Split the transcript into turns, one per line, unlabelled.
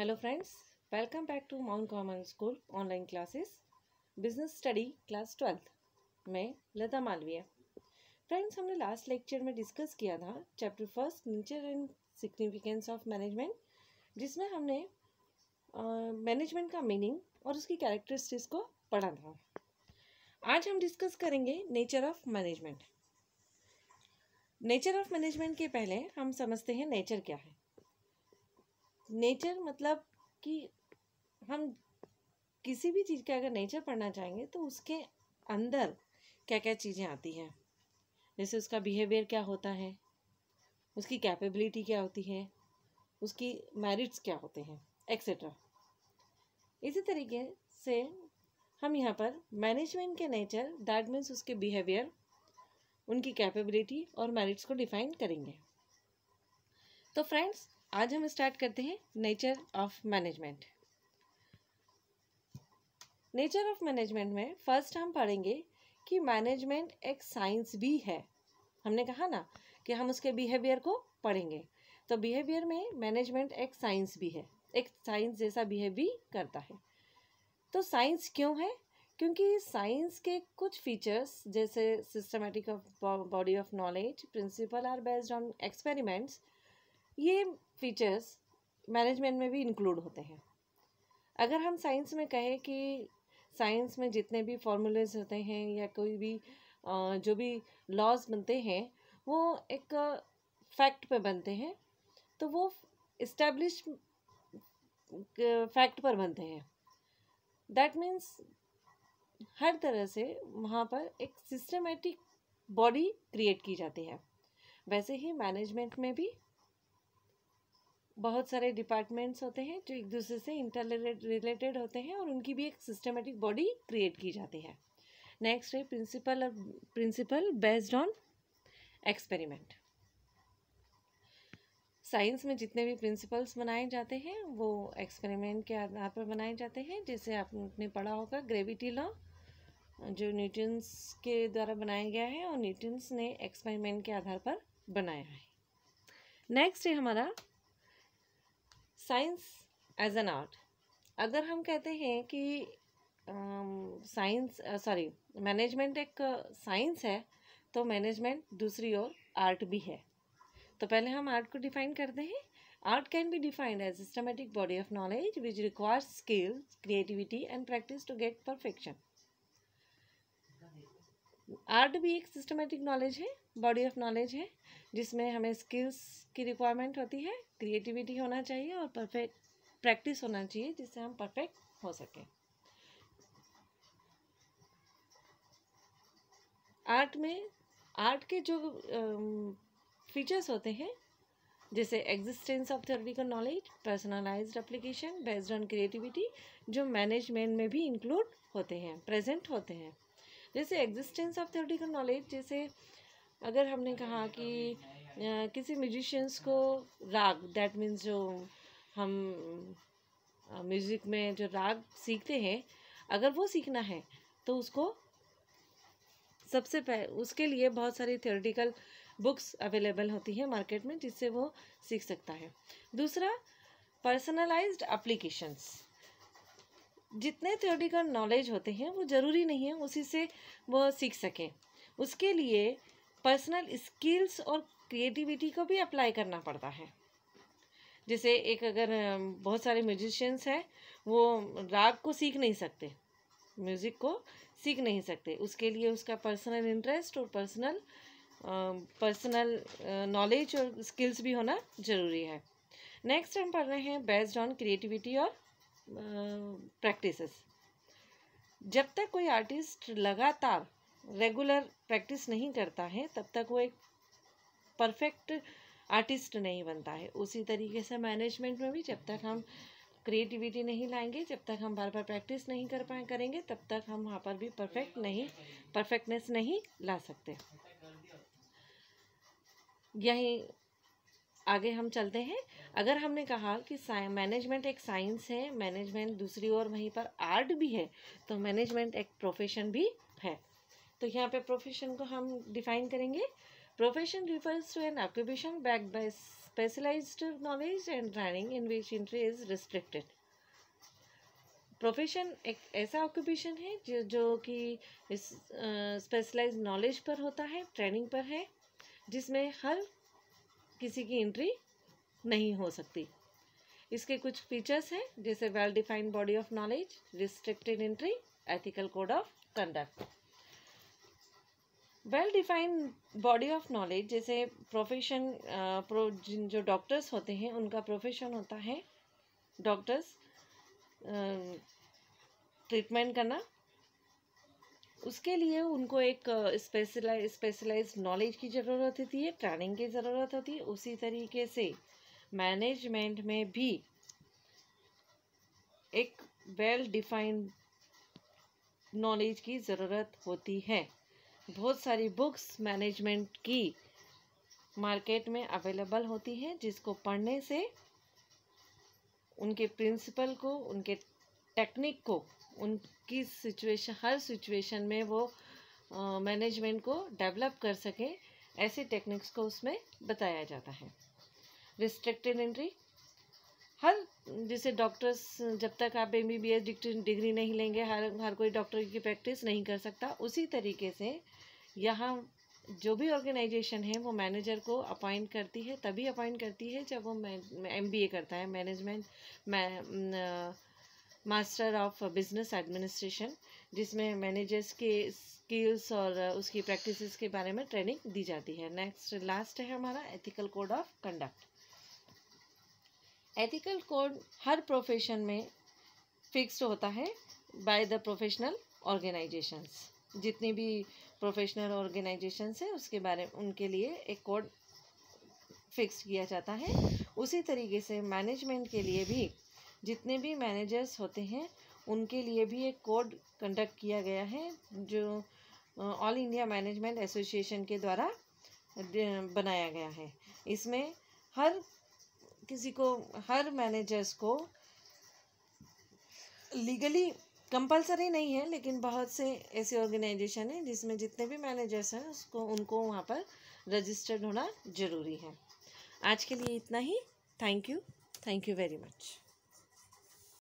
hello friends welcome back to Mount Common school online classes business study class twelfth मैं Lata Malviya friends हमने last lecture में discuss किया था chapter first nature and significance of management जिसमें हमने management uh, का meaning और उसकी कैरेक्टरिस्टिक्स को पढ़ा था आज हम डिस्कस करेंगे nature of management nature of management के पहले हम समझते हैं नेचर क्या है नेचर मतलब कि हम किसी भी चीज़ का अगर नेचर पढ़ना चाहेंगे तो उसके अंदर क्या क्या चीज़ें आती हैं जैसे उसका बिहेवियर क्या होता है उसकी कैपेबिलिटी क्या होती है उसकी मेरिट्स क्या होते हैं एक्सेट्रा इसी तरीके से हम यहाँ पर मैनेजमेंट के नेचर दैट मीन्स उसके बिहेवियर उनकी कैपेबिलिटी और मेरिट्स को डिफाइन करेंगे तो फ्रेंड्स आज हम स्टार्ट करते हैं nature of management nature of management में फर्स्ट हम पढ़ेंगे कि मैनेजमेंट एक साइंस भी है हमने कहा ना कि हम उसके बिहेवियर को पढ़ेंगे तो बिहेवियर में मैनेजमेंट एक साइंस भी है एक साइंस जैसा बिहेव भी करता है तो साइंस क्यों है क्योंकि साइंस के कुछ फीचर्स जैसे systematic of body of knowledge principle are based on experiments ये फीचर्स मैनेजमेंट में भी इंक्लूड होते हैं अगर हम साइंस में कहें कि साइंस में जितने भी फॉर्मूलेज होते हैं या कोई भी जो भी लॉज बनते हैं वो एक फैक्ट पे बनते हैं तो वो इस्टेब्लिश फैक्ट पर बनते हैं दैट मीन्स हर तरह से वहाँ पर एक सिस्टमेटिक बॉडी क्रिएट की जाती है वैसे ही मैनेजमेंट में भी बहुत सारे डिपार्टमेंट्स होते हैं जो एक दूसरे से इंटर रिलेटेड होते हैं और उनकी भी एक सिस्टमेटिक बॉडी क्रिएट की जाती है नेक्स्ट है प्रिंसिपल और principle based on experiment science में जितने भी प्रिंसिपल्स बनाए जाते हैं वो एक्सपेरिमेंट के आधार पर बनाए जाते हैं जैसे आपने पढ़ा होगा ग्रेविटी लॉ जो न्यूटन्स के द्वारा बनाया गया है और न्यूटन्स ने एक्सपेरिमेंट के आधार पर बनाया है नेक्स्ट है हमारा साइंस एज एन आर्ट अगर हम कहते हैं कि साइंस सॉरी मैनेजमेंट एक साइंस है तो मैनेजमेंट दूसरी ओर आर्ट भी है तो पहले हम आर्ट को डिफाइन करते हैं art can be defined as systematic body of knowledge which requires skills creativity and practice to get perfection art भी एक सिस्टमेटिक नॉलेज है बॉडी ऑफ नॉलेज है जिसमें हमें स्किल्स की रिक्वायरमेंट होती है क्रिएटिविटी होना चाहिए और परफेक्ट प्रैक्टिस होना चाहिए जिससे हम परफेक्ट हो सकें आर्ट में आर्ट के जो फीचर्स होते हैं जैसे existence of theoretical knowledge personalised application based on creativity जो मैनेजमेंट में भी इंक्लूड होते हैं प्रेजेंट होते हैं जैसे एग्जिस्टेंस ऑफ थियोरटिकल नॉलेज जैसे अगर हमने कहा कि किसी म्यूजिशियंस को राग दैट मीन्स जो हम म्यूज़िक में जो राग सीखते हैं अगर वो सीखना है तो उसको सबसे पहले उसके लिए बहुत सारी थियोरटिकल बुक्स अवेलेबल होती हैं मार्केट में जिससे वो सीख सकता है दूसरा पर्सनलाइज्ड एप्लीकेशंस जितने थ्योरेटिकल नॉलेज होते हैं वो ज़रूरी नहीं है उसी से वो सीख सकें उसके लिए पर्सनल स्किल्स और क्रिएटिविटी को भी अप्लाई करना पड़ता है जैसे एक अगर बहुत सारे म्यूजिशियंस हैं वो राग को सीख नहीं सकते म्यूज़िक को सीख नहीं सकते उसके लिए उसका पर्सनल इंटरेस्ट और पर्सनल पर्सनल नॉलेज और स्किल्स भी होना ज़रूरी है नेक्स्ट हम पढ़ रहे हैं बेस्ड ऑन क्रिएटिविटी और प्रैक्टिसेस जब तक कोई आर्टिस्ट लगातार रेगुलर प्रैक्टिस नहीं करता है तब तक वो एक परफेक्ट आर्टिस्ट नहीं बनता है उसी तरीके से मैनेजमेंट में भी जब तक हम क्रिएटिविटी नहीं लाएंगे जब तक हम बार बार प्रैक्टिस नहीं कर पाए करेंगे तब तक हम वहाँ पर भी परफेक्ट नहीं परफेक्टनेस नहीं ला सकते यही आगे हम चलते हैं अगर हमने कहा कि मैनेजमेंट एक साइंस है मैनेजमेंट दूसरी ओर वहीं पर आर्ट भी है तो मैनेजमेंट एक प्रोफेशन भी है तो यहाँ पे प्रोफेशन को हम डिफाइन करेंगे profession refers to an occupation back by specialised knowledge and training in which entry is restricted profession एक ऐसा ऑक्यूपेशन है जो जो कि स्पेशलाइज नॉलेज पर होता है ट्रेनिंग पर है जिसमें हर किसी की एंट्री नहीं हो सकती इसके कुछ फीचर्स हैं जैसे well defined body of knowledge restricted entry ethical code of conduct well defined body of knowledge जैसे प्रोफेशन प्रो जो डॉक्टर्स होते हैं उनका प्रोफेशन होता है डॉक्टर्स ट्रीटमेंट करना उसके लिए उनको एक स्पेशलाइज स्पेशलाइज नॉलेज की ज़रूरत होती है ट्रेनिंग की ज़रूरत होती है उसी तरीके से मैनेजमेंट में भी एक वेल डिफाइंड नॉलेज की ज़रूरत होती है बहुत सारी बुक्स मैनेजमेंट की मार्केट में अवेलेबल होती हैं जिसको पढ़ने से उनके प्रिंसिपल को उनके टेक्निक को उनकी सिचुएशन हर सिचुएशन में वो मैनेजमेंट को डेवलप कर सकें ऐसे टेक्निक्स को उसमें बताया जाता है रिस्ट्रिक्टेड एंट्री हर जैसे डॉक्टर्स जब तक आप एम बी बी डिग्री नहीं लेंगे हर हर कोई डॉक्टर की प्रैक्टिस नहीं कर सकता उसी तरीके से यहाँ जो भी ऑर्गेनाइजेशन है वो मैनेजर को अपॉइंट करती है तभी अपॉइंट करती है जब वो एम बी ए करता है management master of business administration जिसमें मैनेजर्स के स्किल्स और uh, उसकी प्रैक्टिसेस के बारे में ट्रेनिंग दी जाती है नेक्स्ट लास्ट है हमारा ethical code of conduct ethical code हर प्रोफेशन में फिक्स्ड होता है बाय द प्रोफेशनल ऑर्गेनाइजेशंस जितनी भी प्रोफेशनल ऑर्गेनाइजेशंस है उसके बारे में उनके लिए एक कोड फिक्स किया जाता है उसी तरीके से मैनेजमेंट के लिए भी जितने भी मैनेजर्स होते हैं उनके लिए भी एक कोड कंडक्ट किया गया है जो ऑल इंडिया मैनेजमेंट एसोसिएशन के द्वारा बनाया गया है इसमें हर किसी को हर मैनेजर्स को लीगली कंपलसरी नहीं है लेकिन बहुत से ऐसे ऑर्गेनाइजेशन हैं जिसमें जितने भी मैनेजर्स हैं उसको उनको वहाँ पर रजिस्टर्ड होना ज़रूरी है आज के लिए इतना ही thank you thank you very much